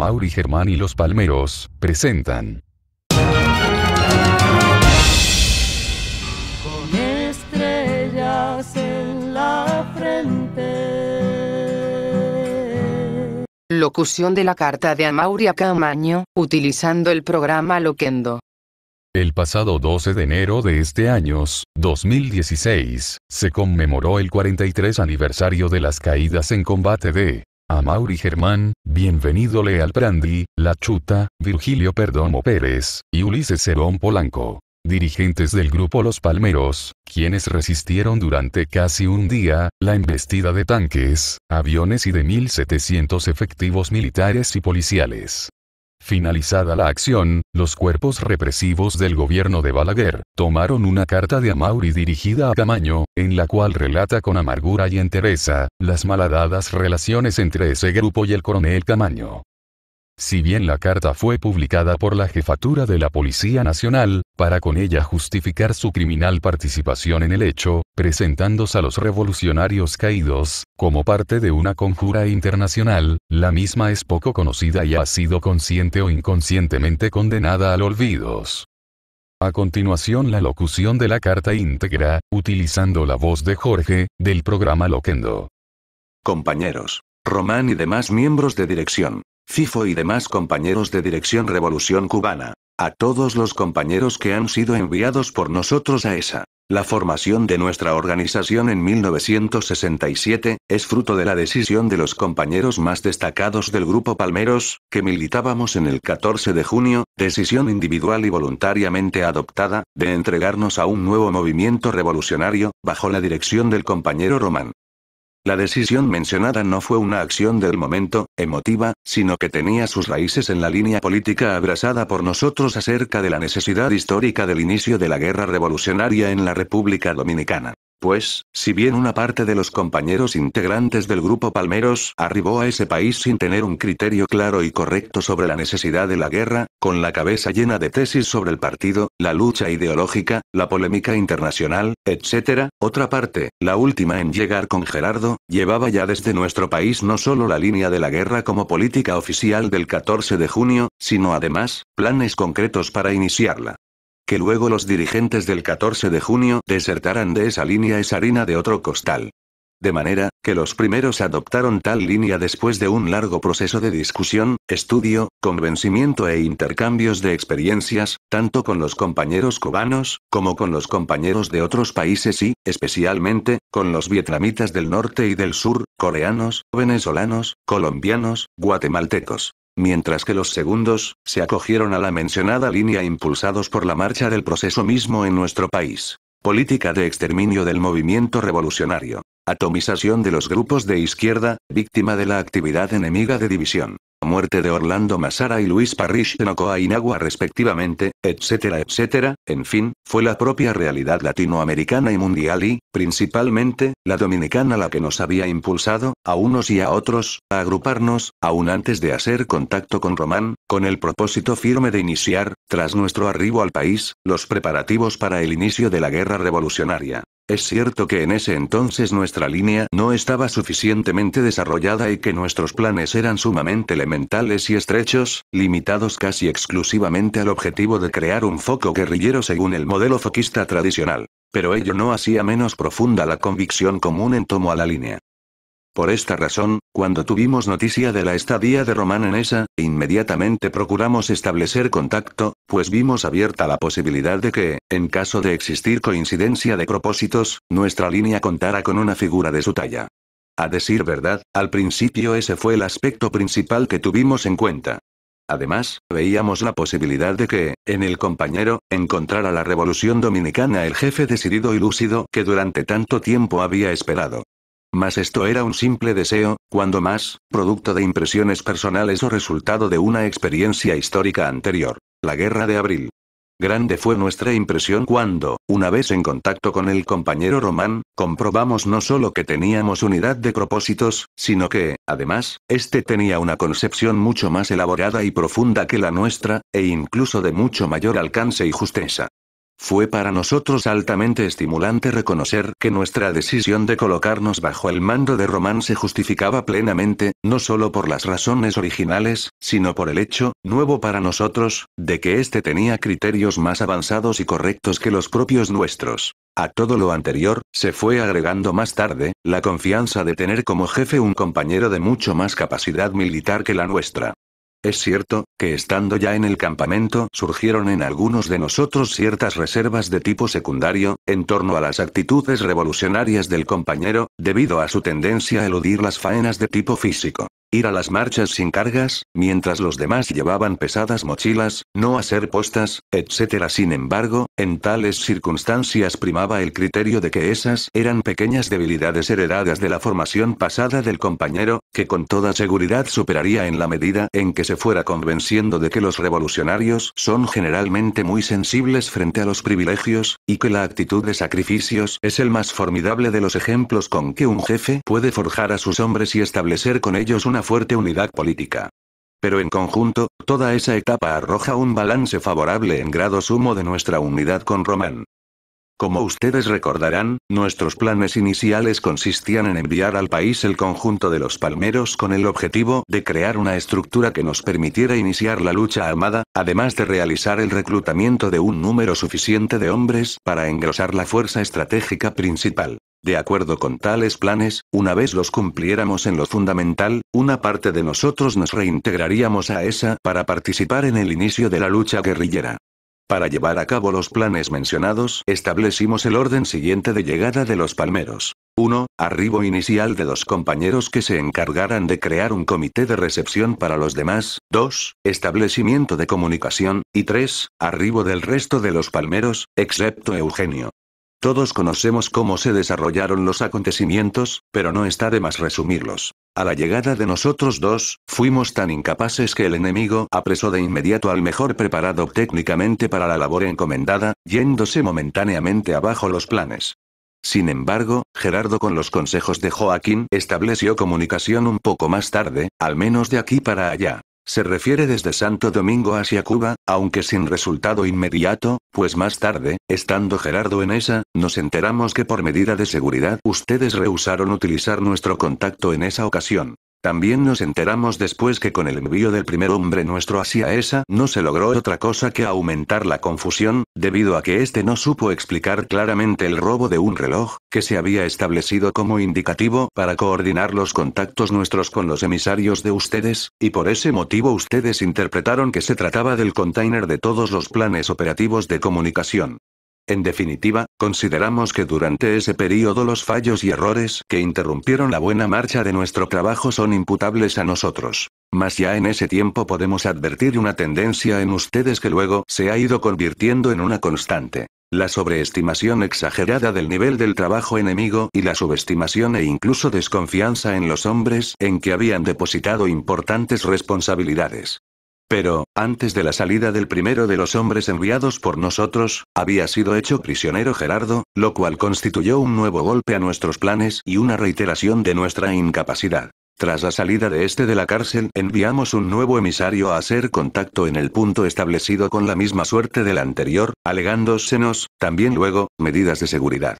Mauri Germán y Los Palmeros, presentan. Con estrellas en la frente. Locución de la carta de a Camaño, utilizando el programa Loquendo. El pasado 12 de enero de este año, 2016, se conmemoró el 43 aniversario de las caídas en combate de a Mauri Germán, bienvenido Leal Prandi, La Chuta, Virgilio Perdomo Pérez, y Ulises Cerón Polanco. Dirigentes del grupo Los Palmeros, quienes resistieron durante casi un día, la embestida de tanques, aviones y de 1.700 efectivos militares y policiales. Finalizada la acción, los cuerpos represivos del gobierno de Balaguer, tomaron una carta de Amauri dirigida a Camaño, en la cual relata con amargura y entereza, las malhadadas relaciones entre ese grupo y el coronel Camaño. Si bien la carta fue publicada por la jefatura de la Policía Nacional, para con ella justificar su criminal participación en el hecho, presentándose a los revolucionarios caídos, como parte de una conjura internacional, la misma es poco conocida y ha sido consciente o inconscientemente condenada al olvidos. A continuación la locución de la carta íntegra, utilizando la voz de Jorge, del programa Loquendo. Compañeros, Román y demás miembros de dirección. FIFO y demás compañeros de Dirección Revolución Cubana. A todos los compañeros que han sido enviados por nosotros a esa. La formación de nuestra organización en 1967 es fruto de la decisión de los compañeros más destacados del Grupo Palmeros, que militábamos en el 14 de junio, decisión individual y voluntariamente adoptada, de entregarnos a un nuevo movimiento revolucionario, bajo la dirección del compañero Román. La decisión mencionada no fue una acción del momento, emotiva, sino que tenía sus raíces en la línea política abrazada por nosotros acerca de la necesidad histórica del inicio de la guerra revolucionaria en la República Dominicana. Pues, si bien una parte de los compañeros integrantes del grupo Palmeros arribó a ese país sin tener un criterio claro y correcto sobre la necesidad de la guerra, con la cabeza llena de tesis sobre el partido, la lucha ideológica, la polémica internacional, etc., otra parte, la última en llegar con Gerardo, llevaba ya desde nuestro país no solo la línea de la guerra como política oficial del 14 de junio, sino además, planes concretos para iniciarla que luego los dirigentes del 14 de junio desertaran de esa línea esa harina de otro costal. De manera, que los primeros adoptaron tal línea después de un largo proceso de discusión, estudio, convencimiento e intercambios de experiencias, tanto con los compañeros cubanos, como con los compañeros de otros países y, especialmente, con los vietnamitas del norte y del sur, coreanos, venezolanos, colombianos, guatemaltecos mientras que los segundos, se acogieron a la mencionada línea impulsados por la marcha del proceso mismo en nuestro país. Política de exterminio del movimiento revolucionario. Atomización de los grupos de izquierda, víctima de la actividad enemiga de división muerte de Orlando Masara y Luis Parrish en Nagua respectivamente, etcétera, etcétera, en fin, fue la propia realidad latinoamericana y mundial y, principalmente, la dominicana la que nos había impulsado, a unos y a otros, a agruparnos, aún antes de hacer contacto con Román, con el propósito firme de iniciar, tras nuestro arribo al país, los preparativos para el inicio de la guerra revolucionaria. Es cierto que en ese entonces nuestra línea no estaba suficientemente desarrollada y que nuestros planes eran sumamente elementales y estrechos, limitados casi exclusivamente al objetivo de crear un foco guerrillero según el modelo foquista tradicional. Pero ello no hacía menos profunda la convicción común en tomo a la línea. Por esta razón, cuando tuvimos noticia de la estadía de Román en esa, inmediatamente procuramos establecer contacto, pues vimos abierta la posibilidad de que, en caso de existir coincidencia de propósitos, nuestra línea contara con una figura de su talla. A decir verdad, al principio ese fue el aspecto principal que tuvimos en cuenta. Además, veíamos la posibilidad de que, en el compañero, encontrara la revolución dominicana el jefe decidido y lúcido que durante tanto tiempo había esperado. Mas esto era un simple deseo, cuando más, producto de impresiones personales o resultado de una experiencia histórica anterior. La guerra de abril. Grande fue nuestra impresión cuando, una vez en contacto con el compañero Román, comprobamos no solo que teníamos unidad de propósitos, sino que, además, este tenía una concepción mucho más elaborada y profunda que la nuestra, e incluso de mucho mayor alcance y justeza. Fue para nosotros altamente estimulante reconocer que nuestra decisión de colocarnos bajo el mando de Román se justificaba plenamente, no solo por las razones originales, sino por el hecho, nuevo para nosotros, de que éste tenía criterios más avanzados y correctos que los propios nuestros. A todo lo anterior, se fue agregando más tarde, la confianza de tener como jefe un compañero de mucho más capacidad militar que la nuestra. Es cierto, que estando ya en el campamento surgieron en algunos de nosotros ciertas reservas de tipo secundario, en torno a las actitudes revolucionarias del compañero, debido a su tendencia a eludir las faenas de tipo físico. Ir a las marchas sin cargas, mientras los demás llevaban pesadas mochilas, no hacer postas, etc. Sin embargo, en tales circunstancias primaba el criterio de que esas eran pequeñas debilidades heredadas de la formación pasada del compañero, que con toda seguridad superaría en la medida en que se fuera convenciendo de que los revolucionarios son generalmente muy sensibles frente a los privilegios, y que la actitud de sacrificios es el más formidable de los ejemplos con que un jefe puede forjar a sus hombres y establecer con ellos una fuerte unidad política. Pero en conjunto, toda esa etapa arroja un balance favorable en grado sumo de nuestra unidad con Román. Como ustedes recordarán, nuestros planes iniciales consistían en enviar al país el conjunto de los palmeros con el objetivo de crear una estructura que nos permitiera iniciar la lucha armada, además de realizar el reclutamiento de un número suficiente de hombres para engrosar la fuerza estratégica principal. De acuerdo con tales planes, una vez los cumpliéramos en lo fundamental, una parte de nosotros nos reintegraríamos a esa para participar en el inicio de la lucha guerrillera. Para llevar a cabo los planes mencionados, establecimos el orden siguiente de llegada de los palmeros. 1. Arribo inicial de los compañeros que se encargaran de crear un comité de recepción para los demás. 2. Establecimiento de comunicación. Y 3. Arribo del resto de los palmeros, excepto Eugenio. Todos conocemos cómo se desarrollaron los acontecimientos, pero no está de más resumirlos. A la llegada de nosotros dos, fuimos tan incapaces que el enemigo apresó de inmediato al mejor preparado técnicamente para la labor encomendada, yéndose momentáneamente abajo los planes. Sin embargo, Gerardo con los consejos de Joaquín estableció comunicación un poco más tarde, al menos de aquí para allá. Se refiere desde Santo Domingo hacia Cuba, aunque sin resultado inmediato, pues más tarde, estando Gerardo en esa, nos enteramos que por medida de seguridad ustedes rehusaron utilizar nuestro contacto en esa ocasión. También nos enteramos después que con el envío del primer hombre nuestro hacia esa no se logró otra cosa que aumentar la confusión, debido a que este no supo explicar claramente el robo de un reloj, que se había establecido como indicativo para coordinar los contactos nuestros con los emisarios de ustedes, y por ese motivo ustedes interpretaron que se trataba del container de todos los planes operativos de comunicación. En definitiva, consideramos que durante ese periodo los fallos y errores que interrumpieron la buena marcha de nuestro trabajo son imputables a nosotros. Mas ya en ese tiempo podemos advertir una tendencia en ustedes que luego se ha ido convirtiendo en una constante. La sobreestimación exagerada del nivel del trabajo enemigo y la subestimación e incluso desconfianza en los hombres en que habían depositado importantes responsabilidades. Pero, antes de la salida del primero de los hombres enviados por nosotros, había sido hecho prisionero Gerardo, lo cual constituyó un nuevo golpe a nuestros planes y una reiteración de nuestra incapacidad. Tras la salida de este de la cárcel, enviamos un nuevo emisario a hacer contacto en el punto establecido con la misma suerte del anterior, alegándosenos, también luego, medidas de seguridad.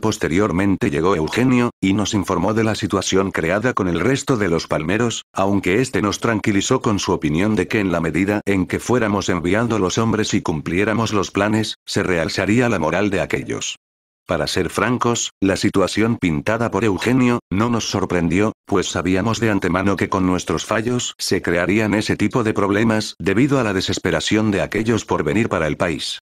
Posteriormente llegó Eugenio, y nos informó de la situación creada con el resto de los palmeros, aunque este nos tranquilizó con su opinión de que en la medida en que fuéramos enviando los hombres y cumpliéramos los planes, se realzaría la moral de aquellos. Para ser francos, la situación pintada por Eugenio, no nos sorprendió, pues sabíamos de antemano que con nuestros fallos se crearían ese tipo de problemas debido a la desesperación de aquellos por venir para el país.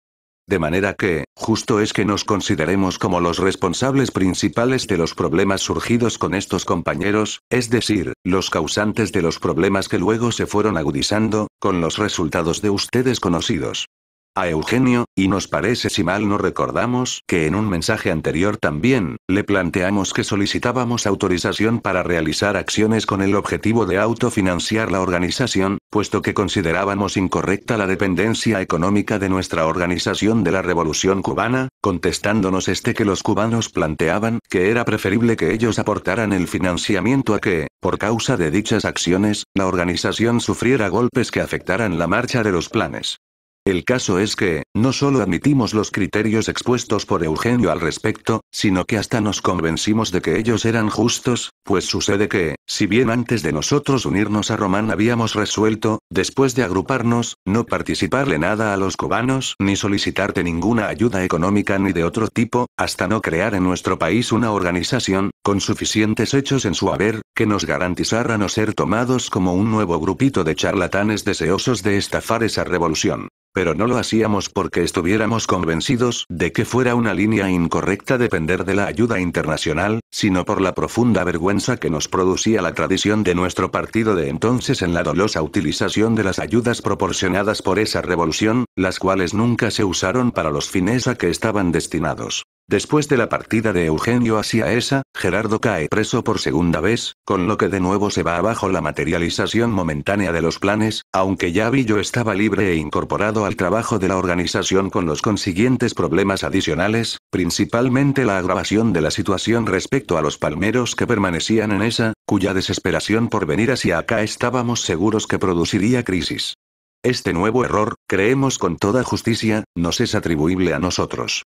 De manera que, justo es que nos consideremos como los responsables principales de los problemas surgidos con estos compañeros, es decir, los causantes de los problemas que luego se fueron agudizando, con los resultados de ustedes conocidos a Eugenio, y nos parece si mal no recordamos que en un mensaje anterior también, le planteamos que solicitábamos autorización para realizar acciones con el objetivo de autofinanciar la organización, puesto que considerábamos incorrecta la dependencia económica de nuestra organización de la Revolución Cubana, contestándonos este que los cubanos planteaban que era preferible que ellos aportaran el financiamiento a que, por causa de dichas acciones, la organización sufriera golpes que afectaran la marcha de los planes. El caso es que, no solo admitimos los criterios expuestos por Eugenio al respecto, sino que hasta nos convencimos de que ellos eran justos, pues sucede que, si bien antes de nosotros unirnos a Román habíamos resuelto, después de agruparnos, no participarle nada a los cubanos ni solicitarte ninguna ayuda económica ni de otro tipo, hasta no crear en nuestro país una organización, con suficientes hechos en su haber, que nos garantizara no ser tomados como un nuevo grupito de charlatanes deseosos de estafar esa revolución. Pero no lo hacíamos porque estuviéramos convencidos de que fuera una línea incorrecta depender de la ayuda internacional, sino por la profunda vergüenza que nos producía la tradición de nuestro partido de entonces en la dolosa utilización de las ayudas proporcionadas por esa revolución, las cuales nunca se usaron para los fines a que estaban destinados. Después de la partida de Eugenio hacia esa, Gerardo cae preso por segunda vez, con lo que de nuevo se va abajo la materialización momentánea de los planes, aunque ya Villo estaba libre e incorporado al trabajo de la organización con los consiguientes problemas adicionales, principalmente la agravación de la situación respecto a los palmeros que permanecían en esa, cuya desesperación por venir hacia acá estábamos seguros que produciría crisis. Este nuevo error, creemos con toda justicia, nos es atribuible a nosotros.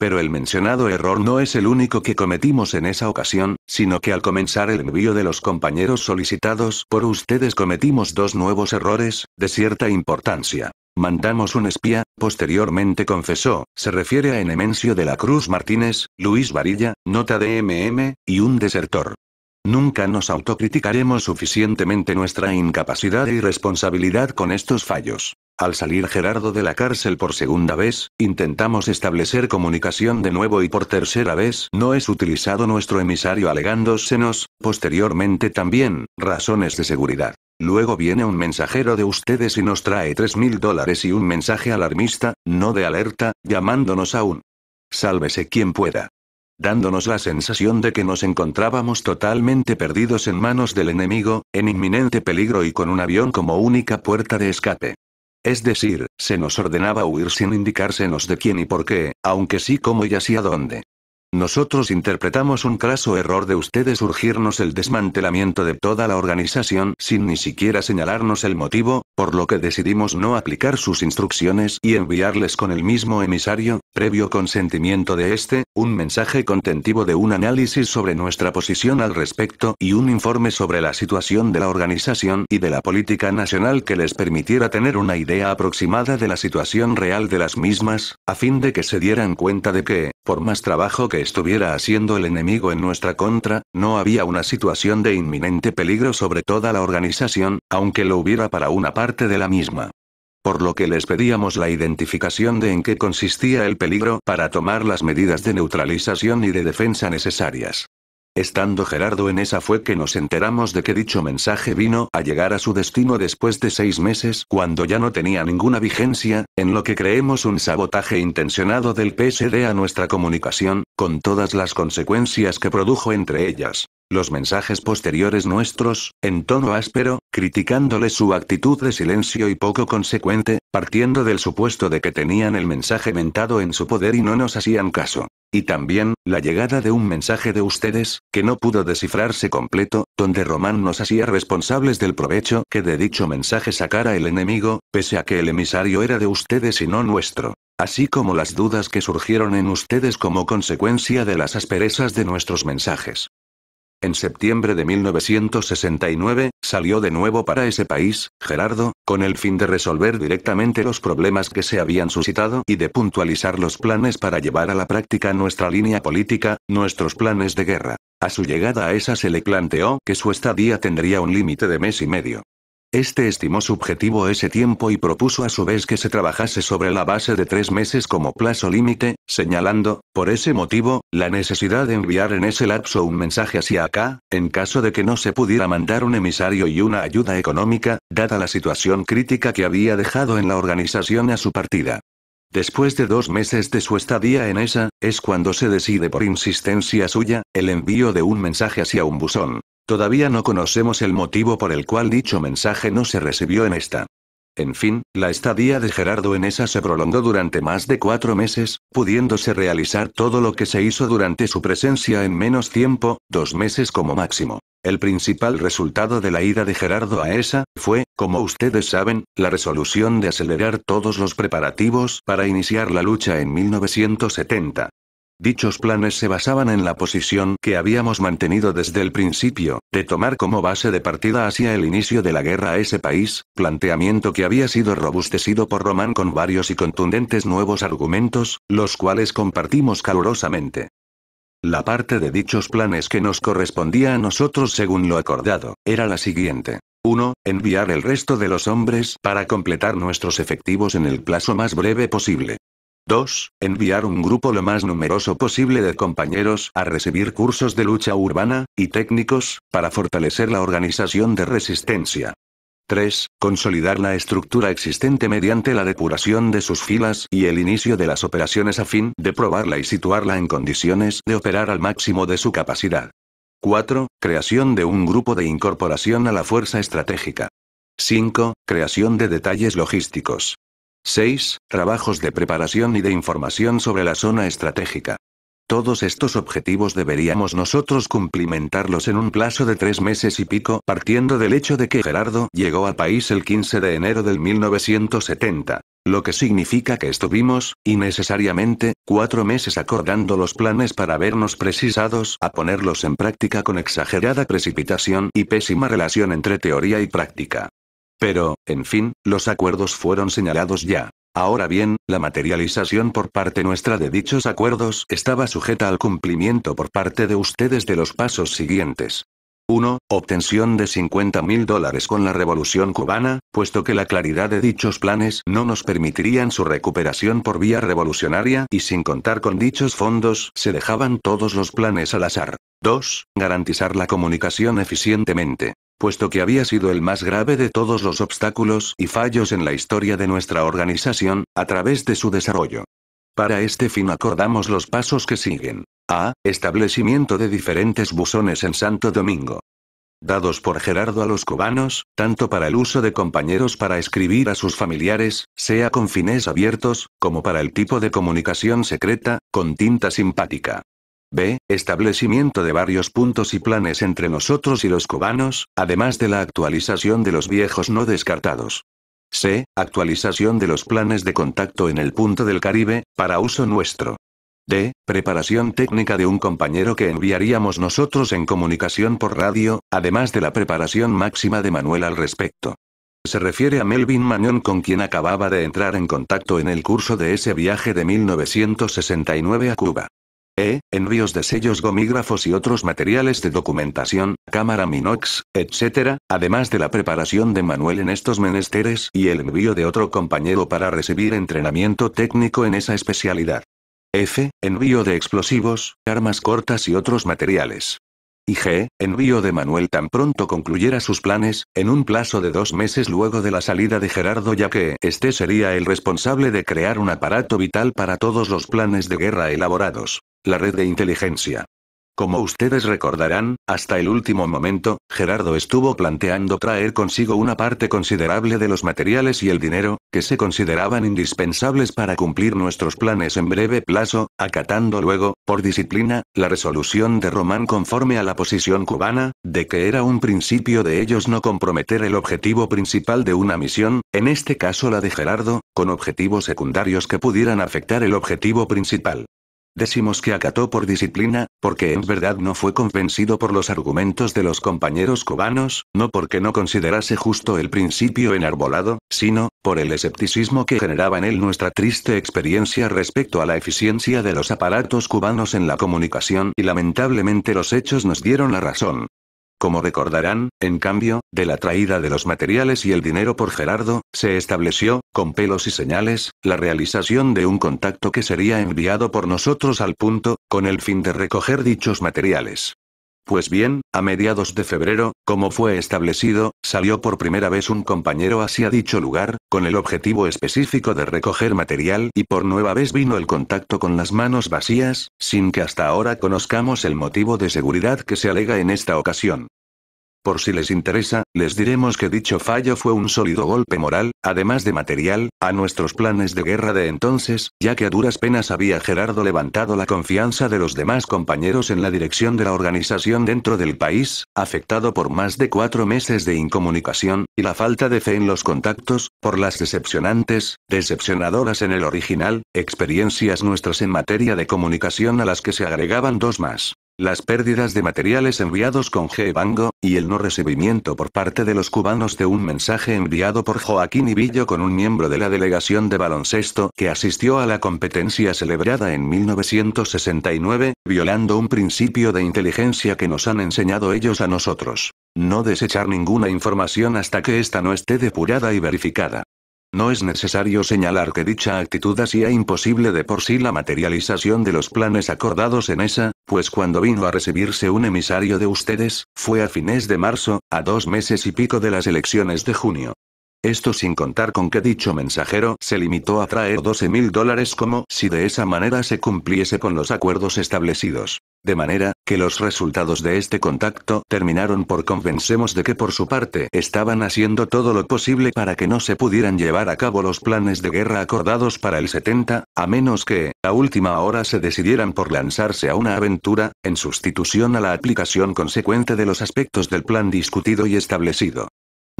Pero el mencionado error no es el único que cometimos en esa ocasión, sino que al comenzar el envío de los compañeros solicitados por ustedes cometimos dos nuevos errores, de cierta importancia. Mandamos un espía, posteriormente confesó, se refiere a Enemencio de la Cruz Martínez, Luis Varilla, nota de MM, y un desertor. Nunca nos autocriticaremos suficientemente nuestra incapacidad y responsabilidad con estos fallos. Al salir Gerardo de la cárcel por segunda vez, intentamos establecer comunicación de nuevo y por tercera vez no es utilizado nuestro emisario alegándosenos, posteriormente también, razones de seguridad. Luego viene un mensajero de ustedes y nos trae 3.000 dólares y un mensaje alarmista, no de alerta, llamándonos a Sálvese quien pueda dándonos la sensación de que nos encontrábamos totalmente perdidos en manos del enemigo, en inminente peligro y con un avión como única puerta de escape. Es decir, se nos ordenaba huir sin indicársenos de quién y por qué, aunque sí cómo y así a dónde. Nosotros interpretamos un craso error de ustedes urgirnos el desmantelamiento de toda la organización sin ni siquiera señalarnos el motivo, por lo que decidimos no aplicar sus instrucciones y enviarles con el mismo emisario, previo consentimiento de este, un mensaje contentivo de un análisis sobre nuestra posición al respecto y un informe sobre la situación de la organización y de la política nacional que les permitiera tener una idea aproximada de la situación real de las mismas, a fin de que se dieran cuenta de que, por más trabajo que estuviera haciendo el enemigo en nuestra contra, no había una situación de inminente peligro sobre toda la organización, aunque lo hubiera para una parte de la misma. Por lo que les pedíamos la identificación de en qué consistía el peligro para tomar las medidas de neutralización y de defensa necesarias. Estando Gerardo en esa fue que nos enteramos de que dicho mensaje vino a llegar a su destino después de seis meses cuando ya no tenía ninguna vigencia, en lo que creemos un sabotaje intencionado del PSD a nuestra comunicación, con todas las consecuencias que produjo entre ellas, los mensajes posteriores nuestros, en tono áspero, criticándole su actitud de silencio y poco consecuente, partiendo del supuesto de que tenían el mensaje mentado en su poder y no nos hacían caso. Y también, la llegada de un mensaje de ustedes, que no pudo descifrarse completo, donde Román nos hacía responsables del provecho que de dicho mensaje sacara el enemigo, pese a que el emisario era de ustedes y no nuestro. Así como las dudas que surgieron en ustedes como consecuencia de las asperezas de nuestros mensajes. En septiembre de 1969, salió de nuevo para ese país, Gerardo, con el fin de resolver directamente los problemas que se habían suscitado y de puntualizar los planes para llevar a la práctica nuestra línea política, nuestros planes de guerra. A su llegada a esa se le planteó que su estadía tendría un límite de mes y medio. Este estimó subjetivo ese tiempo y propuso a su vez que se trabajase sobre la base de tres meses como plazo límite, señalando, por ese motivo, la necesidad de enviar en ese lapso un mensaje hacia acá, en caso de que no se pudiera mandar un emisario y una ayuda económica, dada la situación crítica que había dejado en la organización a su partida. Después de dos meses de su estadía en esa, es cuando se decide por insistencia suya, el envío de un mensaje hacia un buzón. Todavía no conocemos el motivo por el cual dicho mensaje no se recibió en esta. En fin, la estadía de Gerardo en esa se prolongó durante más de cuatro meses, pudiéndose realizar todo lo que se hizo durante su presencia en menos tiempo, dos meses como máximo. El principal resultado de la ida de Gerardo a esa, fue, como ustedes saben, la resolución de acelerar todos los preparativos para iniciar la lucha en 1970. Dichos planes se basaban en la posición que habíamos mantenido desde el principio, de tomar como base de partida hacia el inicio de la guerra a ese país, planteamiento que había sido robustecido por Román con varios y contundentes nuevos argumentos, los cuales compartimos calurosamente. La parte de dichos planes que nos correspondía a nosotros según lo acordado, era la siguiente. 1. Enviar el resto de los hombres para completar nuestros efectivos en el plazo más breve posible. 2. Enviar un grupo lo más numeroso posible de compañeros a recibir cursos de lucha urbana, y técnicos, para fortalecer la organización de resistencia. 3. Consolidar la estructura existente mediante la depuración de sus filas y el inicio de las operaciones a fin de probarla y situarla en condiciones de operar al máximo de su capacidad. 4. Creación de un grupo de incorporación a la fuerza estratégica. 5. Creación de detalles logísticos. 6. Trabajos de preparación y de información sobre la zona estratégica. Todos estos objetivos deberíamos nosotros cumplimentarlos en un plazo de tres meses y pico, partiendo del hecho de que Gerardo llegó al país el 15 de enero del 1970. Lo que significa que estuvimos, innecesariamente, cuatro meses acordando los planes para vernos precisados a ponerlos en práctica con exagerada precipitación y pésima relación entre teoría y práctica. Pero, en fin, los acuerdos fueron señalados ya. Ahora bien, la materialización por parte nuestra de dichos acuerdos estaba sujeta al cumplimiento por parte de ustedes de los pasos siguientes. 1. Obtención de 50.000 mil dólares con la Revolución Cubana, puesto que la claridad de dichos planes no nos permitirían su recuperación por vía revolucionaria y sin contar con dichos fondos se dejaban todos los planes al azar. 2. Garantizar la comunicación eficientemente puesto que había sido el más grave de todos los obstáculos y fallos en la historia de nuestra organización, a través de su desarrollo. Para este fin acordamos los pasos que siguen. A. Establecimiento de diferentes buzones en Santo Domingo. Dados por Gerardo a los cubanos, tanto para el uso de compañeros para escribir a sus familiares, sea con fines abiertos, como para el tipo de comunicación secreta, con tinta simpática. B. Establecimiento de varios puntos y planes entre nosotros y los cubanos, además de la actualización de los viejos no descartados. C. Actualización de los planes de contacto en el punto del Caribe, para uso nuestro. D. Preparación técnica de un compañero que enviaríamos nosotros en comunicación por radio, además de la preparación máxima de Manuel al respecto. Se refiere a Melvin Mañón con quien acababa de entrar en contacto en el curso de ese viaje de 1969 a Cuba. E, Envíos de sellos gomígrafos y otros materiales de documentación, cámara Minox, etc., además de la preparación de Manuel en estos menesteres y el envío de otro compañero para recibir entrenamiento técnico en esa especialidad. F. Envío de explosivos, armas cortas y otros materiales y G. Envío de Manuel tan pronto concluyera sus planes, en un plazo de dos meses luego de la salida de Gerardo ya que este sería el responsable de crear un aparato vital para todos los planes de guerra elaborados. La red de inteligencia. Como ustedes recordarán, hasta el último momento, Gerardo estuvo planteando traer consigo una parte considerable de los materiales y el dinero, que se consideraban indispensables para cumplir nuestros planes en breve plazo, acatando luego, por disciplina, la resolución de Román conforme a la posición cubana, de que era un principio de ellos no comprometer el objetivo principal de una misión, en este caso la de Gerardo, con objetivos secundarios que pudieran afectar el objetivo principal. Decimos que acató por disciplina, porque en verdad no fue convencido por los argumentos de los compañeros cubanos, no porque no considerase justo el principio enarbolado, sino, por el escepticismo que generaba en él nuestra triste experiencia respecto a la eficiencia de los aparatos cubanos en la comunicación y lamentablemente los hechos nos dieron la razón. Como recordarán, en cambio, de la traída de los materiales y el dinero por Gerardo, se estableció, con pelos y señales, la realización de un contacto que sería enviado por nosotros al punto, con el fin de recoger dichos materiales. Pues bien, a mediados de febrero, como fue establecido, salió por primera vez un compañero hacia dicho lugar, con el objetivo específico de recoger material y por nueva vez vino el contacto con las manos vacías, sin que hasta ahora conozcamos el motivo de seguridad que se alega en esta ocasión. Por si les interesa, les diremos que dicho fallo fue un sólido golpe moral, además de material, a nuestros planes de guerra de entonces, ya que a duras penas había Gerardo levantado la confianza de los demás compañeros en la dirección de la organización dentro del país, afectado por más de cuatro meses de incomunicación, y la falta de fe en los contactos, por las decepcionantes, decepcionadoras en el original, experiencias nuestras en materia de comunicación a las que se agregaban dos más. Las pérdidas de materiales enviados con G-Bango, y el no recibimiento por parte de los cubanos de un mensaje enviado por Joaquín Ibillo con un miembro de la delegación de baloncesto que asistió a la competencia celebrada en 1969, violando un principio de inteligencia que nos han enseñado ellos a nosotros. No desechar ninguna información hasta que esta no esté depurada y verificada. No es necesario señalar que dicha actitud hacía imposible de por sí la materialización de los planes acordados en esa, pues cuando vino a recibirse un emisario de ustedes, fue a fines de marzo, a dos meses y pico de las elecciones de junio. Esto sin contar con que dicho mensajero se limitó a traer 12 mil dólares como si de esa manera se cumpliese con los acuerdos establecidos. De manera, que los resultados de este contacto terminaron por convencemos de que por su parte estaban haciendo todo lo posible para que no se pudieran llevar a cabo los planes de guerra acordados para el 70, a menos que, a última hora se decidieran por lanzarse a una aventura, en sustitución a la aplicación consecuente de los aspectos del plan discutido y establecido.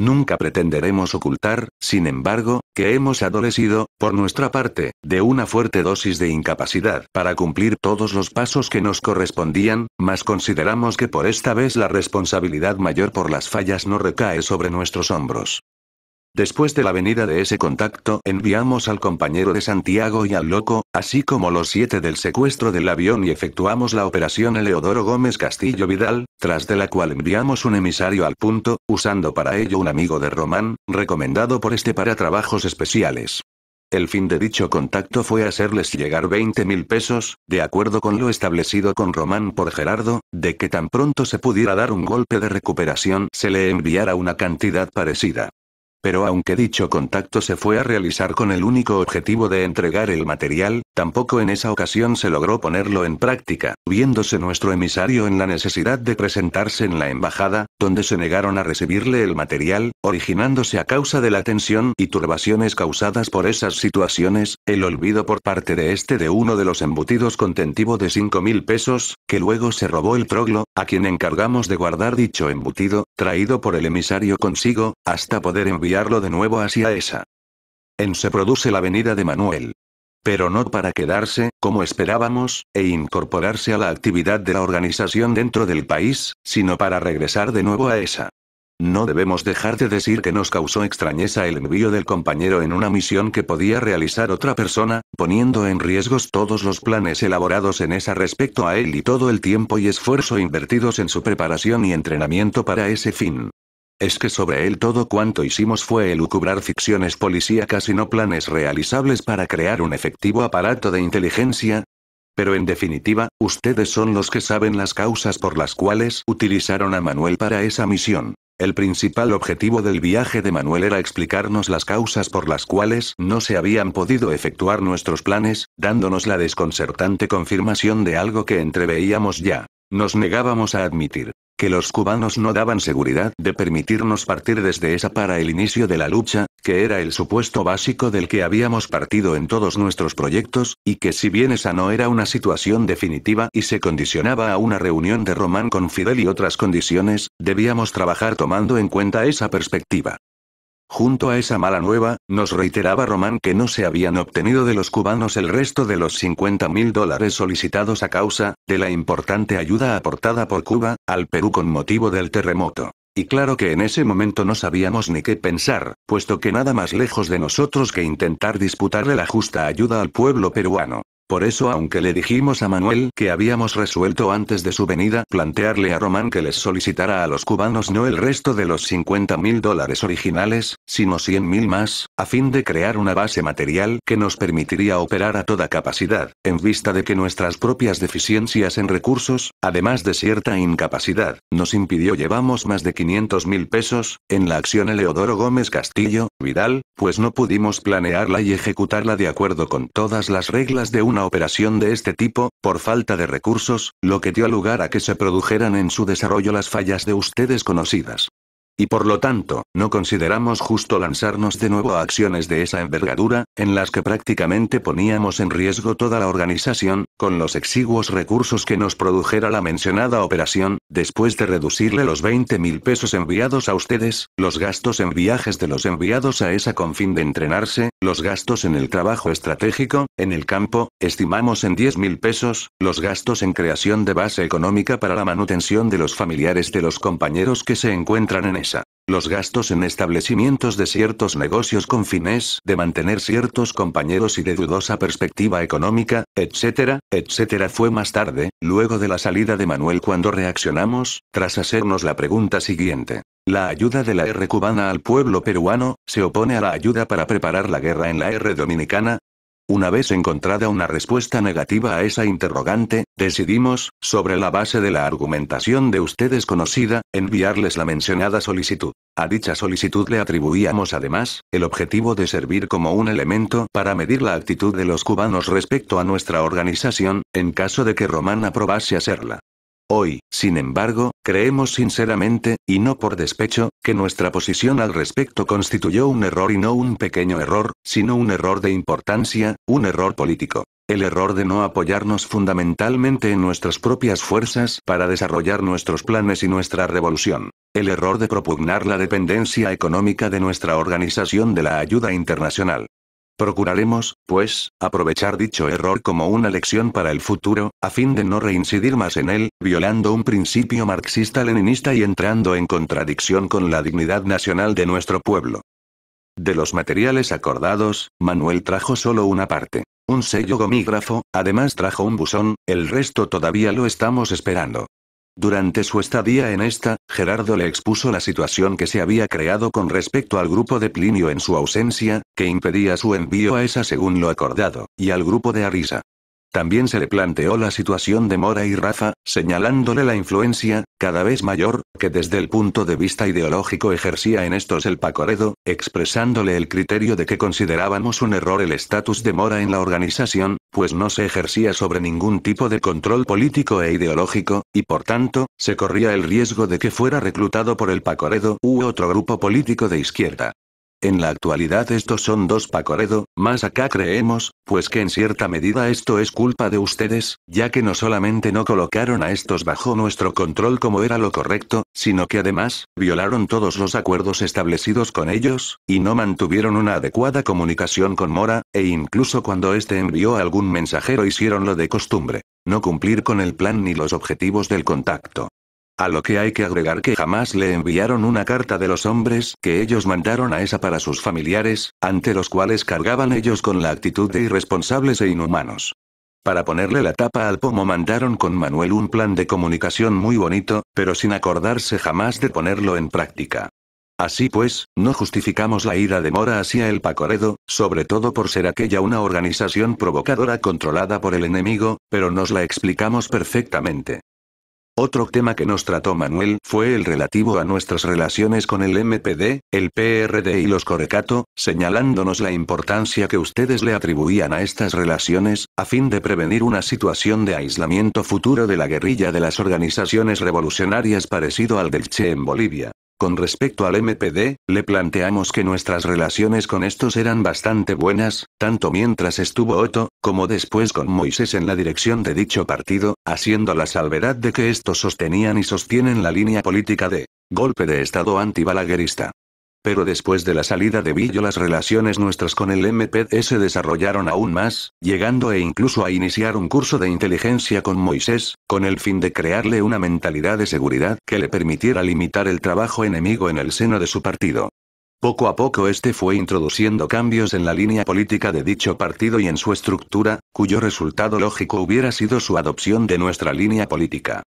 Nunca pretenderemos ocultar, sin embargo, que hemos adolecido, por nuestra parte, de una fuerte dosis de incapacidad para cumplir todos los pasos que nos correspondían, mas consideramos que por esta vez la responsabilidad mayor por las fallas no recae sobre nuestros hombros. Después de la venida de ese contacto, enviamos al compañero de Santiago y al loco, así como los siete del secuestro del avión y efectuamos la operación Eleodoro Gómez Castillo Vidal, tras de la cual enviamos un emisario al punto, usando para ello un amigo de Román, recomendado por este para trabajos especiales. El fin de dicho contacto fue hacerles llegar 20 mil pesos, de acuerdo con lo establecido con Román por Gerardo, de que tan pronto se pudiera dar un golpe de recuperación se le enviara una cantidad parecida. Pero aunque dicho contacto se fue a realizar con el único objetivo de entregar el material, tampoco en esa ocasión se logró ponerlo en práctica, viéndose nuestro emisario en la necesidad de presentarse en la embajada, donde se negaron a recibirle el material, originándose a causa de la tensión y turbaciones causadas por esas situaciones, el olvido por parte de este de uno de los embutidos contentivo de 5 mil pesos, que luego se robó el troglo, a quien encargamos de guardar dicho embutido, traído por el emisario consigo, hasta poder enviar enviarlo de nuevo hacia esa. En se produce la venida de Manuel. Pero no para quedarse, como esperábamos, e incorporarse a la actividad de la organización dentro del país, sino para regresar de nuevo a esa. No debemos dejar de decir que nos causó extrañeza el envío del compañero en una misión que podía realizar otra persona, poniendo en riesgos todos los planes elaborados en esa respecto a él y todo el tiempo y esfuerzo invertidos en su preparación y entrenamiento para ese fin. Es que sobre él todo cuanto hicimos fue elucubrar ficciones policíacas y no planes realizables para crear un efectivo aparato de inteligencia, pero en definitiva, ustedes son los que saben las causas por las cuales utilizaron a Manuel para esa misión. El principal objetivo del viaje de Manuel era explicarnos las causas por las cuales no se habían podido efectuar nuestros planes, dándonos la desconcertante confirmación de algo que entreveíamos ya. Nos negábamos a admitir que los cubanos no daban seguridad de permitirnos partir desde esa para el inicio de la lucha, que era el supuesto básico del que habíamos partido en todos nuestros proyectos, y que si bien esa no era una situación definitiva y se condicionaba a una reunión de Román con Fidel y otras condiciones, debíamos trabajar tomando en cuenta esa perspectiva. Junto a esa mala nueva, nos reiteraba Román que no se habían obtenido de los cubanos el resto de los 50 mil dólares solicitados a causa de la importante ayuda aportada por Cuba al Perú con motivo del terremoto. Y claro que en ese momento no sabíamos ni qué pensar, puesto que nada más lejos de nosotros que intentar disputarle la justa ayuda al pueblo peruano. Por eso aunque le dijimos a Manuel que habíamos resuelto antes de su venida plantearle a Román que les solicitara a los cubanos no el resto de los 50 mil dólares originales, sino 100 mil más, a fin de crear una base material que nos permitiría operar a toda capacidad, en vista de que nuestras propias deficiencias en recursos, además de cierta incapacidad, nos impidió llevamos más de 500 mil pesos, en la acción Eleodoro Gómez Castillo, Vidal, pues no pudimos planearla y ejecutarla de acuerdo con todas las reglas de una operación de este tipo, por falta de recursos, lo que dio lugar a que se produjeran en su desarrollo las fallas de ustedes conocidas. Y por lo tanto, no consideramos justo lanzarnos de nuevo a acciones de esa envergadura, en las que prácticamente poníamos en riesgo toda la organización, con los exiguos recursos que nos produjera la mencionada operación, después de reducirle los 20 mil pesos enviados a ustedes, los gastos en viajes de los enviados a esa con fin de entrenarse, los gastos en el trabajo estratégico, en el campo, estimamos en 10 mil pesos, los gastos en creación de base económica para la manutención de los familiares de los compañeros que se encuentran en los gastos en establecimientos de ciertos negocios con fines de mantener ciertos compañeros y de dudosa perspectiva económica, etcétera, etcétera fue más tarde, luego de la salida de Manuel cuando reaccionamos, tras hacernos la pregunta siguiente. La ayuda de la R cubana al pueblo peruano, se opone a la ayuda para preparar la guerra en la R dominicana, una vez encontrada una respuesta negativa a esa interrogante, decidimos, sobre la base de la argumentación de ustedes conocida, enviarles la mencionada solicitud. A dicha solicitud le atribuíamos además, el objetivo de servir como un elemento para medir la actitud de los cubanos respecto a nuestra organización, en caso de que Román aprobase hacerla. Hoy, sin embargo, creemos sinceramente, y no por despecho, que nuestra posición al respecto constituyó un error y no un pequeño error, sino un error de importancia, un error político. El error de no apoyarnos fundamentalmente en nuestras propias fuerzas para desarrollar nuestros planes y nuestra revolución. El error de propugnar la dependencia económica de nuestra organización de la ayuda internacional. Procuraremos, pues, aprovechar dicho error como una lección para el futuro, a fin de no reincidir más en él, violando un principio marxista-leninista y entrando en contradicción con la dignidad nacional de nuestro pueblo. De los materiales acordados, Manuel trajo solo una parte. Un sello gomígrafo, además trajo un buzón, el resto todavía lo estamos esperando. Durante su estadía en esta, Gerardo le expuso la situación que se había creado con respecto al grupo de Plinio en su ausencia, que impedía su envío a esa según lo acordado, y al grupo de Arisa. También se le planteó la situación de Mora y Rafa, señalándole la influencia, cada vez mayor, que desde el punto de vista ideológico ejercía en estos el Pacoredo, expresándole el criterio de que considerábamos un error el estatus de Mora en la organización, pues no se ejercía sobre ningún tipo de control político e ideológico, y por tanto, se corría el riesgo de que fuera reclutado por el Pacoredo u otro grupo político de izquierda. En la actualidad estos son dos Pacoredo, más acá creemos, pues que en cierta medida esto es culpa de ustedes, ya que no solamente no colocaron a estos bajo nuestro control como era lo correcto, sino que además, violaron todos los acuerdos establecidos con ellos, y no mantuvieron una adecuada comunicación con Mora, e incluso cuando este envió algún mensajero hicieron lo de costumbre. No cumplir con el plan ni los objetivos del contacto. A lo que hay que agregar que jamás le enviaron una carta de los hombres que ellos mandaron a esa para sus familiares, ante los cuales cargaban ellos con la actitud de irresponsables e inhumanos. Para ponerle la tapa al pomo mandaron con Manuel un plan de comunicación muy bonito, pero sin acordarse jamás de ponerlo en práctica. Así pues, no justificamos la ida de Mora hacia el Pacoredo, sobre todo por ser aquella una organización provocadora controlada por el enemigo, pero nos la explicamos perfectamente. Otro tema que nos trató Manuel fue el relativo a nuestras relaciones con el MPD, el PRD y los Corecato, señalándonos la importancia que ustedes le atribuían a estas relaciones, a fin de prevenir una situación de aislamiento futuro de la guerrilla de las organizaciones revolucionarias parecido al del Che en Bolivia. Con respecto al MPD, le planteamos que nuestras relaciones con estos eran bastante buenas, tanto mientras estuvo Otto, como después con Moisés en la dirección de dicho partido, haciendo la salvedad de que estos sostenían y sostienen la línea política de golpe de Estado antibalaguerista. Pero después de la salida de Billo las relaciones nuestras con el MPD se desarrollaron aún más, llegando e incluso a iniciar un curso de inteligencia con Moisés, con el fin de crearle una mentalidad de seguridad que le permitiera limitar el trabajo enemigo en el seno de su partido. Poco a poco este fue introduciendo cambios en la línea política de dicho partido y en su estructura, cuyo resultado lógico hubiera sido su adopción de nuestra línea política.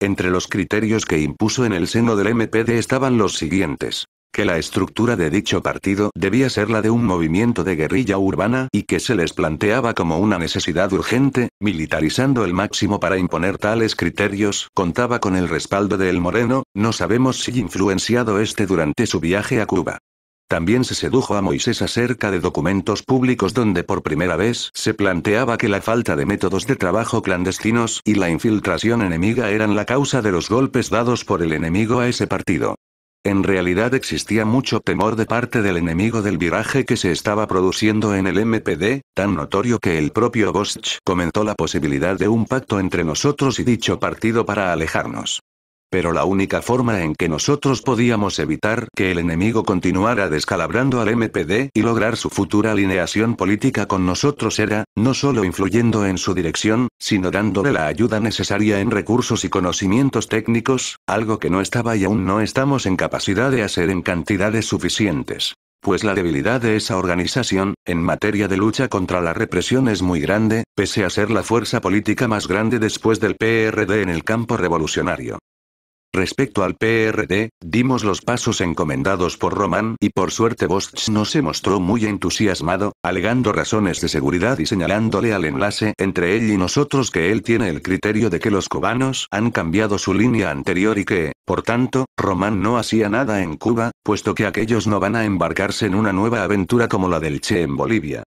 Entre los criterios que impuso en el seno del MPD estaban los siguientes que la estructura de dicho partido debía ser la de un movimiento de guerrilla urbana y que se les planteaba como una necesidad urgente, militarizando el máximo para imponer tales criterios, contaba con el respaldo de El Moreno, no sabemos si influenciado este durante su viaje a Cuba. También se sedujo a Moisés acerca de documentos públicos donde por primera vez se planteaba que la falta de métodos de trabajo clandestinos y la infiltración enemiga eran la causa de los golpes dados por el enemigo a ese partido. En realidad existía mucho temor de parte del enemigo del viraje que se estaba produciendo en el MPD, tan notorio que el propio Bosch comentó la posibilidad de un pacto entre nosotros y dicho partido para alejarnos. Pero la única forma en que nosotros podíamos evitar que el enemigo continuara descalabrando al MPD y lograr su futura alineación política con nosotros era, no solo influyendo en su dirección, sino dándole la ayuda necesaria en recursos y conocimientos técnicos, algo que no estaba y aún no estamos en capacidad de hacer en cantidades suficientes. Pues la debilidad de esa organización, en materia de lucha contra la represión es muy grande, pese a ser la fuerza política más grande después del PRD en el campo revolucionario. Respecto al PRD, dimos los pasos encomendados por Román y por suerte Bosch no se mostró muy entusiasmado, alegando razones de seguridad y señalándole al enlace entre él y nosotros que él tiene el criterio de que los cubanos han cambiado su línea anterior y que, por tanto, Román no hacía nada en Cuba, puesto que aquellos no van a embarcarse en una nueva aventura como la del Che en Bolivia.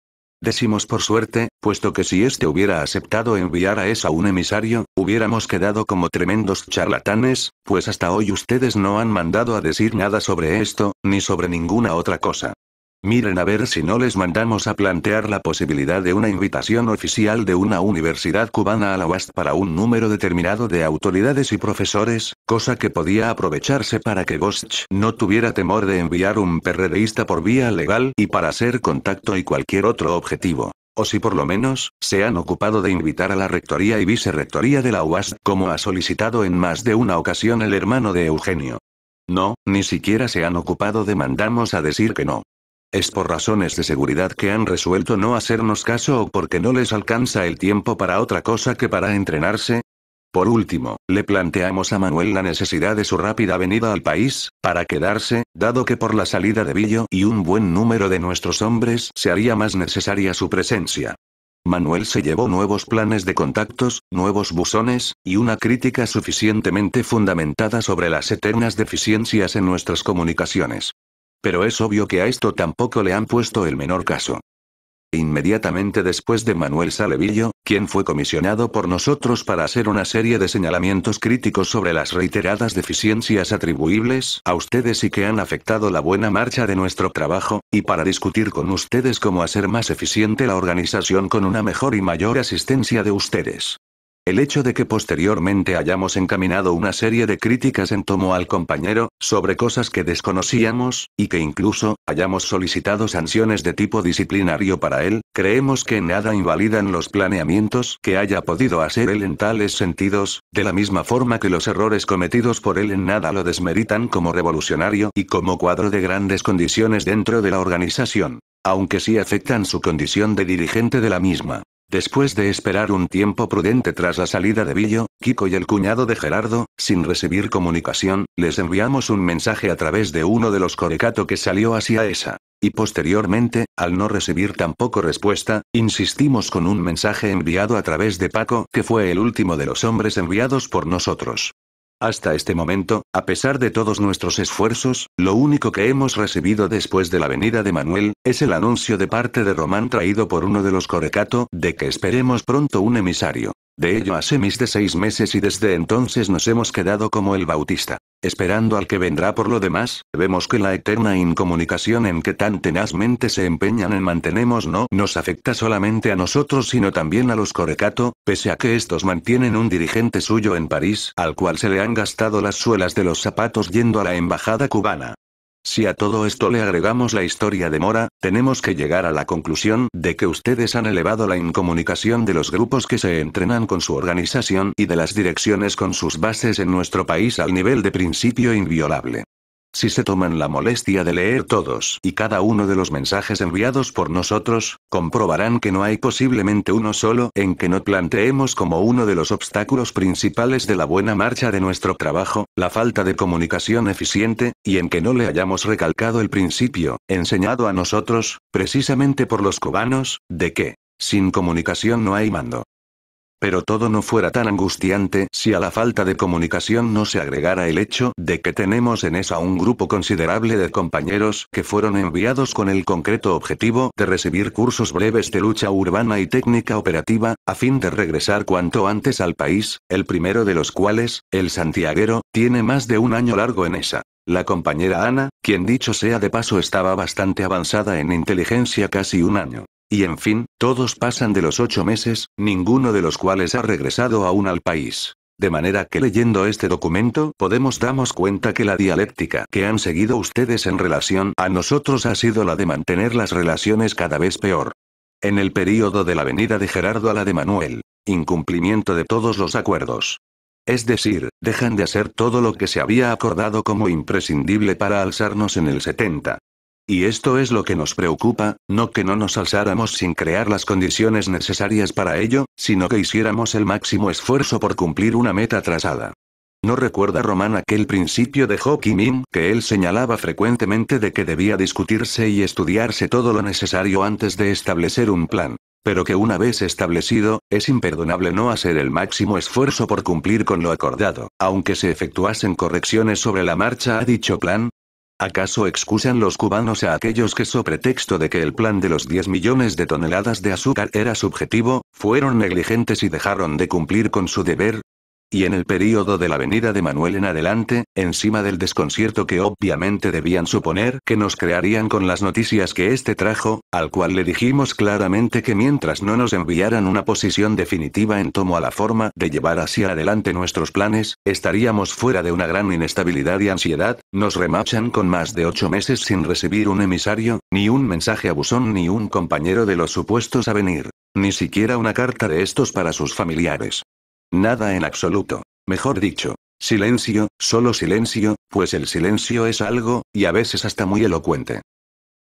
Decimos por suerte, puesto que si este hubiera aceptado enviar a esa un emisario, hubiéramos quedado como tremendos charlatanes, pues hasta hoy ustedes no han mandado a decir nada sobre esto, ni sobre ninguna otra cosa. Miren a ver si no les mandamos a plantear la posibilidad de una invitación oficial de una universidad cubana a la UAST para un número determinado de autoridades y profesores, cosa que podía aprovecharse para que Bosch no tuviera temor de enviar un perredeísta por vía legal y para hacer contacto y cualquier otro objetivo. O si por lo menos, se han ocupado de invitar a la rectoría y vicerrectoría de la UAST como ha solicitado en más de una ocasión el hermano de Eugenio. No, ni siquiera se han ocupado de mandamos a decir que no es por razones de seguridad que han resuelto no hacernos caso o porque no les alcanza el tiempo para otra cosa que para entrenarse? Por último, le planteamos a Manuel la necesidad de su rápida venida al país, para quedarse, dado que por la salida de Billo y un buen número de nuestros hombres se haría más necesaria su presencia. Manuel se llevó nuevos planes de contactos, nuevos buzones, y una crítica suficientemente fundamentada sobre las eternas deficiencias en nuestras comunicaciones pero es obvio que a esto tampoco le han puesto el menor caso. Inmediatamente después de Manuel Salevillo, quien fue comisionado por nosotros para hacer una serie de señalamientos críticos sobre las reiteradas deficiencias atribuibles a ustedes y que han afectado la buena marcha de nuestro trabajo, y para discutir con ustedes cómo hacer más eficiente la organización con una mejor y mayor asistencia de ustedes. El hecho de que posteriormente hayamos encaminado una serie de críticas en tomo al compañero, sobre cosas que desconocíamos, y que incluso, hayamos solicitado sanciones de tipo disciplinario para él, creemos que nada invalidan los planeamientos que haya podido hacer él en tales sentidos, de la misma forma que los errores cometidos por él en nada lo desmeritan como revolucionario y como cuadro de grandes condiciones dentro de la organización aunque sí afectan su condición de dirigente de la misma. Después de esperar un tiempo prudente tras la salida de Billo, Kiko y el cuñado de Gerardo, sin recibir comunicación, les enviamos un mensaje a través de uno de los corecato que salió hacia esa. Y posteriormente, al no recibir tampoco respuesta, insistimos con un mensaje enviado a través de Paco, que fue el último de los hombres enviados por nosotros. Hasta este momento, a pesar de todos nuestros esfuerzos, lo único que hemos recibido después de la venida de Manuel, es el anuncio de parte de Román traído por uno de los Corecato, de que esperemos pronto un emisario. De ello hace mis de seis meses y desde entonces nos hemos quedado como el Bautista. Esperando al que vendrá por lo demás, vemos que la eterna incomunicación en que tan tenazmente se empeñan en mantenemos no nos afecta solamente a nosotros sino también a los Corecato, pese a que estos mantienen un dirigente suyo en París al cual se le han gastado las suelas de los zapatos yendo a la embajada cubana. Si a todo esto le agregamos la historia de Mora, tenemos que llegar a la conclusión de que ustedes han elevado la incomunicación de los grupos que se entrenan con su organización y de las direcciones con sus bases en nuestro país al nivel de principio inviolable. Si se toman la molestia de leer todos y cada uno de los mensajes enviados por nosotros, comprobarán que no hay posiblemente uno solo en que no planteemos como uno de los obstáculos principales de la buena marcha de nuestro trabajo, la falta de comunicación eficiente, y en que no le hayamos recalcado el principio, enseñado a nosotros, precisamente por los cubanos, de que, sin comunicación no hay mando. Pero todo no fuera tan angustiante si a la falta de comunicación no se agregara el hecho de que tenemos en esa un grupo considerable de compañeros que fueron enviados con el concreto objetivo de recibir cursos breves de lucha urbana y técnica operativa, a fin de regresar cuanto antes al país, el primero de los cuales, el santiaguero, tiene más de un año largo en esa. La compañera Ana, quien dicho sea de paso estaba bastante avanzada en inteligencia casi un año y en fin, todos pasan de los ocho meses, ninguno de los cuales ha regresado aún al país. De manera que leyendo este documento podemos damos cuenta que la dialéctica que han seguido ustedes en relación a nosotros ha sido la de mantener las relaciones cada vez peor. En el período de la venida de Gerardo a la de Manuel, incumplimiento de todos los acuerdos. Es decir, dejan de hacer todo lo que se había acordado como imprescindible para alzarnos en el 70. Y esto es lo que nos preocupa, no que no nos alzáramos sin crear las condiciones necesarias para ello, sino que hiciéramos el máximo esfuerzo por cumplir una meta trazada. ¿No recuerda Román aquel principio de Min que él señalaba frecuentemente de que debía discutirse y estudiarse todo lo necesario antes de establecer un plan? Pero que una vez establecido, es imperdonable no hacer el máximo esfuerzo por cumplir con lo acordado, aunque se efectuasen correcciones sobre la marcha a dicho plan, ¿Acaso excusan los cubanos a aquellos que, so pretexto de que el plan de los 10 millones de toneladas de azúcar era subjetivo, fueron negligentes y dejaron de cumplir con su deber? y en el período de la venida de Manuel en adelante, encima del desconcierto que obviamente debían suponer que nos crearían con las noticias que este trajo, al cual le dijimos claramente que mientras no nos enviaran una posición definitiva en tomo a la forma de llevar hacia adelante nuestros planes, estaríamos fuera de una gran inestabilidad y ansiedad, nos remachan con más de ocho meses sin recibir un emisario, ni un mensaje a buzón ni un compañero de los supuestos a venir. Ni siquiera una carta de estos para sus familiares. Nada en absoluto. Mejor dicho, silencio, solo silencio, pues el silencio es algo, y a veces hasta muy elocuente.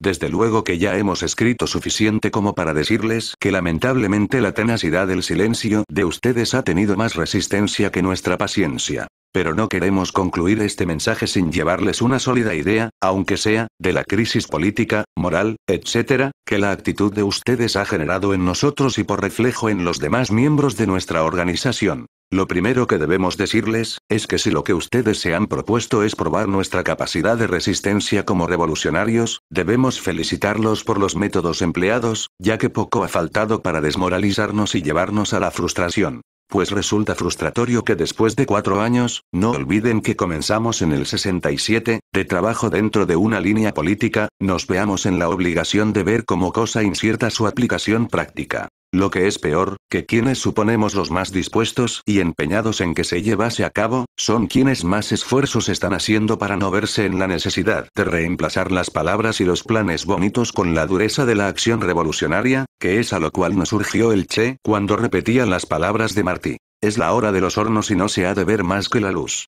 Desde luego que ya hemos escrito suficiente como para decirles que lamentablemente la tenacidad del silencio de ustedes ha tenido más resistencia que nuestra paciencia. Pero no queremos concluir este mensaje sin llevarles una sólida idea, aunque sea, de la crisis política, moral, etc., que la actitud de ustedes ha generado en nosotros y por reflejo en los demás miembros de nuestra organización. Lo primero que debemos decirles, es que si lo que ustedes se han propuesto es probar nuestra capacidad de resistencia como revolucionarios, debemos felicitarlos por los métodos empleados, ya que poco ha faltado para desmoralizarnos y llevarnos a la frustración. Pues resulta frustratorio que después de cuatro años, no olviden que comenzamos en el 67, de trabajo dentro de una línea política, nos veamos en la obligación de ver como cosa incierta su aplicación práctica. Lo que es peor, que quienes suponemos los más dispuestos y empeñados en que se llevase a cabo, son quienes más esfuerzos están haciendo para no verse en la necesidad de reemplazar las palabras y los planes bonitos con la dureza de la acción revolucionaria, que es a lo cual nos surgió el Che cuando repetía las palabras de Martí. Es la hora de los hornos y no se ha de ver más que la luz.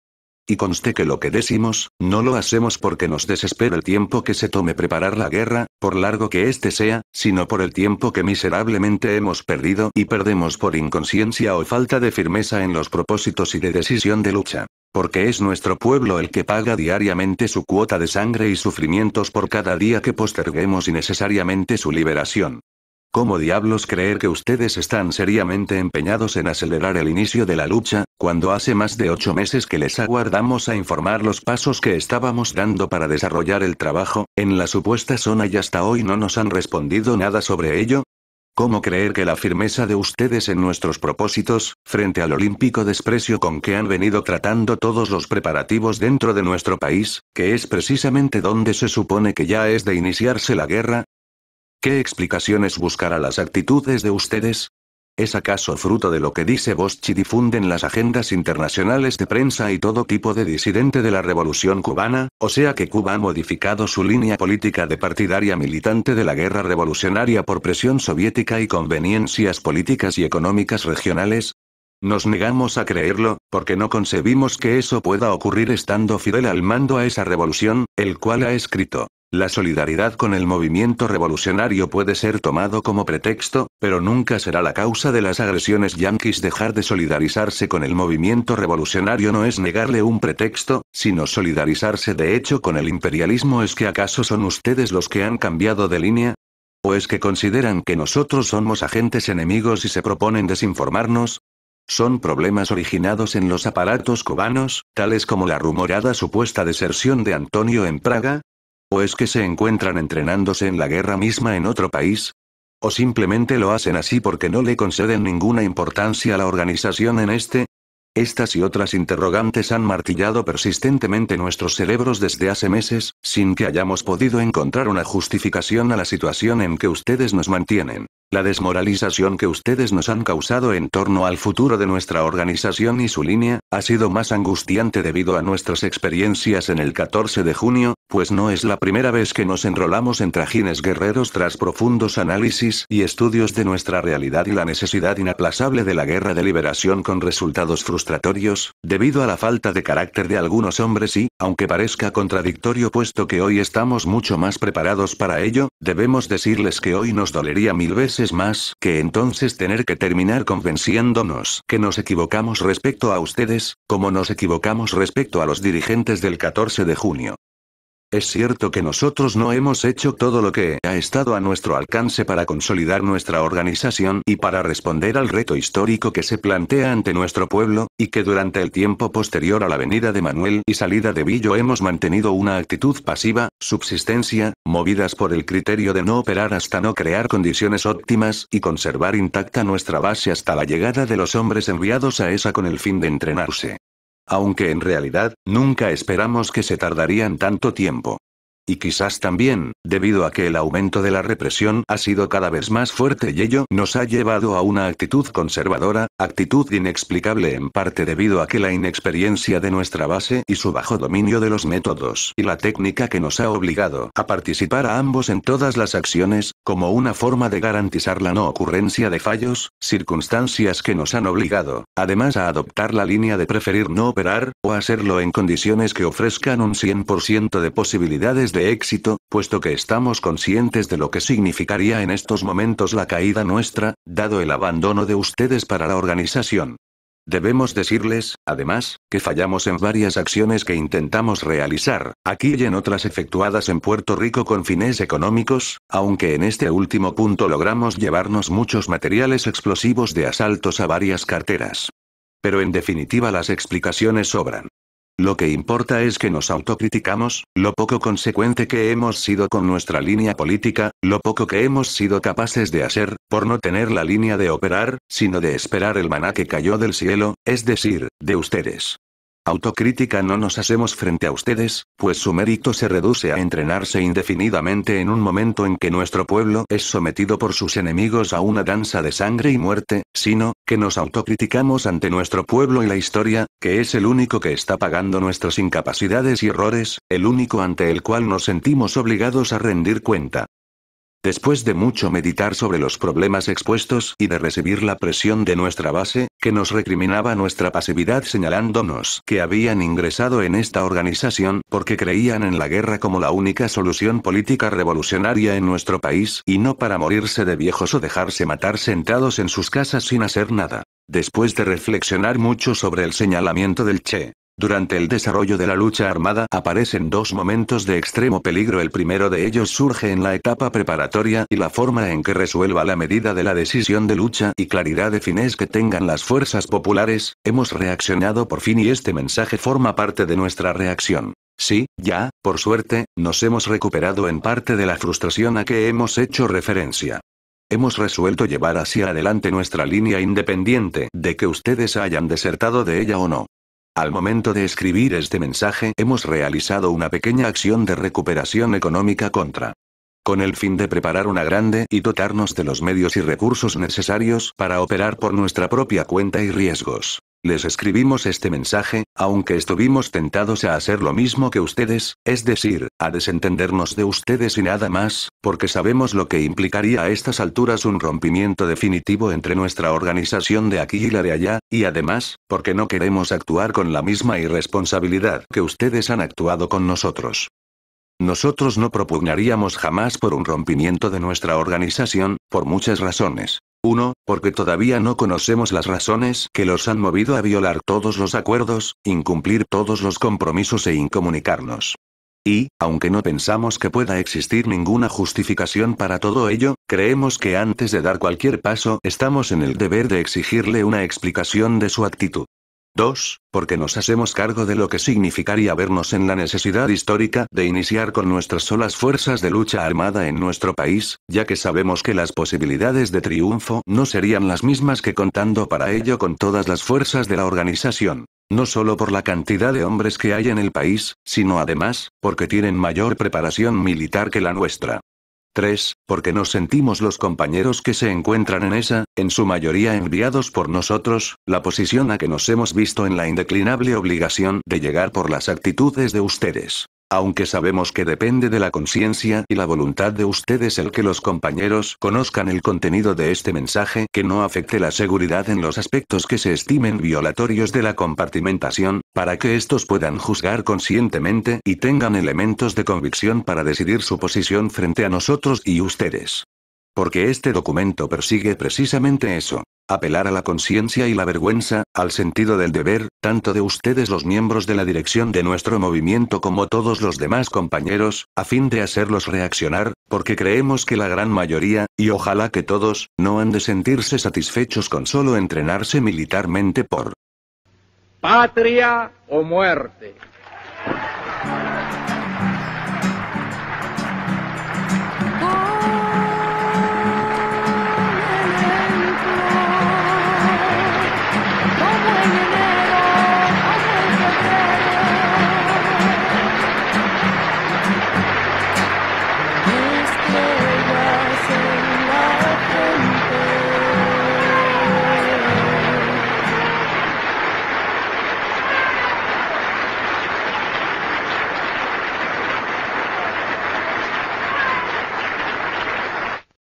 Y conste que lo que decimos, no lo hacemos porque nos desespera el tiempo que se tome preparar la guerra, por largo que éste sea, sino por el tiempo que miserablemente hemos perdido y perdemos por inconsciencia o falta de firmeza en los propósitos y de decisión de lucha. Porque es nuestro pueblo el que paga diariamente su cuota de sangre y sufrimientos por cada día que posterguemos innecesariamente su liberación. ¿Cómo diablos creer que ustedes están seriamente empeñados en acelerar el inicio de la lucha, cuando hace más de ocho meses que les aguardamos a informar los pasos que estábamos dando para desarrollar el trabajo, en la supuesta zona y hasta hoy no nos han respondido nada sobre ello? ¿Cómo creer que la firmeza de ustedes en nuestros propósitos, frente al olímpico desprecio con que han venido tratando todos los preparativos dentro de nuestro país, que es precisamente donde se supone que ya es de iniciarse la guerra, ¿Qué explicaciones buscará las actitudes de ustedes? ¿Es acaso fruto de lo que dice Boschi difunden las agendas internacionales de prensa y todo tipo de disidente de la revolución cubana? O sea que Cuba ha modificado su línea política de partidaria militante de la guerra revolucionaria por presión soviética y conveniencias políticas y económicas regionales? Nos negamos a creerlo, porque no concebimos que eso pueda ocurrir estando Fidel al mando a esa revolución, el cual ha escrito, la solidaridad con el movimiento revolucionario puede ser tomado como pretexto, pero nunca será la causa de las agresiones yanquis. Dejar de solidarizarse con el movimiento revolucionario no es negarle un pretexto, sino solidarizarse de hecho con el imperialismo. ¿Es que acaso son ustedes los que han cambiado de línea? ¿O es que consideran que nosotros somos agentes enemigos y se proponen desinformarnos? Son problemas originados en los aparatos cubanos, tales como la rumorada supuesta deserción de Antonio en Praga, ¿O es que se encuentran entrenándose en la guerra misma en otro país? ¿O simplemente lo hacen así porque no le conceden ninguna importancia a la organización en este? Estas y otras interrogantes han martillado persistentemente nuestros cerebros desde hace meses, sin que hayamos podido encontrar una justificación a la situación en que ustedes nos mantienen. La desmoralización que ustedes nos han causado en torno al futuro de nuestra organización y su línea, ha sido más angustiante debido a nuestras experiencias en el 14 de junio, pues no es la primera vez que nos enrolamos en trajines guerreros tras profundos análisis y estudios de nuestra realidad y la necesidad inaplazable de la guerra de liberación con resultados frustratorios, debido a la falta de carácter de algunos hombres y, aunque parezca contradictorio pues puesto que hoy estamos mucho más preparados para ello, debemos decirles que hoy nos dolería mil veces más que entonces tener que terminar convenciéndonos que nos equivocamos respecto a ustedes, como nos equivocamos respecto a los dirigentes del 14 de junio. Es cierto que nosotros no hemos hecho todo lo que ha estado a nuestro alcance para consolidar nuestra organización y para responder al reto histórico que se plantea ante nuestro pueblo, y que durante el tiempo posterior a la venida de Manuel y salida de Billo hemos mantenido una actitud pasiva, subsistencia, movidas por el criterio de no operar hasta no crear condiciones óptimas y conservar intacta nuestra base hasta la llegada de los hombres enviados a esa con el fin de entrenarse aunque en realidad, nunca esperamos que se tardarían tanto tiempo. Y quizás también, debido a que el aumento de la represión ha sido cada vez más fuerte y ello nos ha llevado a una actitud conservadora, actitud inexplicable en parte debido a que la inexperiencia de nuestra base y su bajo dominio de los métodos y la técnica que nos ha obligado a participar a ambos en todas las acciones, como una forma de garantizar la no ocurrencia de fallos, circunstancias que nos han obligado, además a adoptar la línea de preferir no operar, o hacerlo en condiciones que ofrezcan un 100% de posibilidades de éxito, puesto que estamos conscientes de lo que significaría en estos momentos la caída nuestra, dado el abandono de ustedes para la organización. Debemos decirles, además, que fallamos en varias acciones que intentamos realizar, aquí y en otras efectuadas en Puerto Rico con fines económicos, aunque en este último punto logramos llevarnos muchos materiales explosivos de asaltos a varias carteras. Pero en definitiva las explicaciones sobran. Lo que importa es que nos autocriticamos, lo poco consecuente que hemos sido con nuestra línea política, lo poco que hemos sido capaces de hacer, por no tener la línea de operar, sino de esperar el maná que cayó del cielo, es decir, de ustedes. Autocrítica no nos hacemos frente a ustedes, pues su mérito se reduce a entrenarse indefinidamente en un momento en que nuestro pueblo es sometido por sus enemigos a una danza de sangre y muerte, sino, que nos autocriticamos ante nuestro pueblo y la historia, que es el único que está pagando nuestras incapacidades y errores, el único ante el cual nos sentimos obligados a rendir cuenta. Después de mucho meditar sobre los problemas expuestos y de recibir la presión de nuestra base, que nos recriminaba nuestra pasividad señalándonos que habían ingresado en esta organización porque creían en la guerra como la única solución política revolucionaria en nuestro país y no para morirse de viejos o dejarse matar sentados en sus casas sin hacer nada. Después de reflexionar mucho sobre el señalamiento del Che, durante el desarrollo de la lucha armada aparecen dos momentos de extremo peligro. El primero de ellos surge en la etapa preparatoria y la forma en que resuelva la medida de la decisión de lucha y claridad de fines que tengan las fuerzas populares, hemos reaccionado por fin y este mensaje forma parte de nuestra reacción. Sí, ya, por suerte, nos hemos recuperado en parte de la frustración a que hemos hecho referencia. Hemos resuelto llevar hacia adelante nuestra línea independiente de que ustedes hayan desertado de ella o no. Al momento de escribir este mensaje hemos realizado una pequeña acción de recuperación económica contra con el fin de preparar una grande y dotarnos de los medios y recursos necesarios para operar por nuestra propia cuenta y riesgos. Les escribimos este mensaje, aunque estuvimos tentados a hacer lo mismo que ustedes, es decir, a desentendernos de ustedes y nada más, porque sabemos lo que implicaría a estas alturas un rompimiento definitivo entre nuestra organización de aquí y la de allá, y además, porque no queremos actuar con la misma irresponsabilidad que ustedes han actuado con nosotros. Nosotros no propugnaríamos jamás por un rompimiento de nuestra organización, por muchas razones. Uno, Porque todavía no conocemos las razones que los han movido a violar todos los acuerdos, incumplir todos los compromisos e incomunicarnos. Y, aunque no pensamos que pueda existir ninguna justificación para todo ello, creemos que antes de dar cualquier paso estamos en el deber de exigirle una explicación de su actitud. 2. Porque nos hacemos cargo de lo que significaría vernos en la necesidad histórica de iniciar con nuestras solas fuerzas de lucha armada en nuestro país, ya que sabemos que las posibilidades de triunfo no serían las mismas que contando para ello con todas las fuerzas de la organización. No solo por la cantidad de hombres que hay en el país, sino además, porque tienen mayor preparación militar que la nuestra. 3. Porque nos sentimos los compañeros que se encuentran en esa, en su mayoría enviados por nosotros, la posición a que nos hemos visto en la indeclinable obligación de llegar por las actitudes de ustedes aunque sabemos que depende de la conciencia y la voluntad de ustedes el que los compañeros conozcan el contenido de este mensaje que no afecte la seguridad en los aspectos que se estimen violatorios de la compartimentación, para que estos puedan juzgar conscientemente y tengan elementos de convicción para decidir su posición frente a nosotros y ustedes. Porque este documento persigue precisamente eso apelar a la conciencia y la vergüenza, al sentido del deber, tanto de ustedes los miembros de la dirección de nuestro movimiento como todos los demás compañeros, a fin de hacerlos reaccionar, porque creemos que la gran mayoría, y ojalá que todos, no han de sentirse satisfechos con solo entrenarse militarmente por patria o muerte.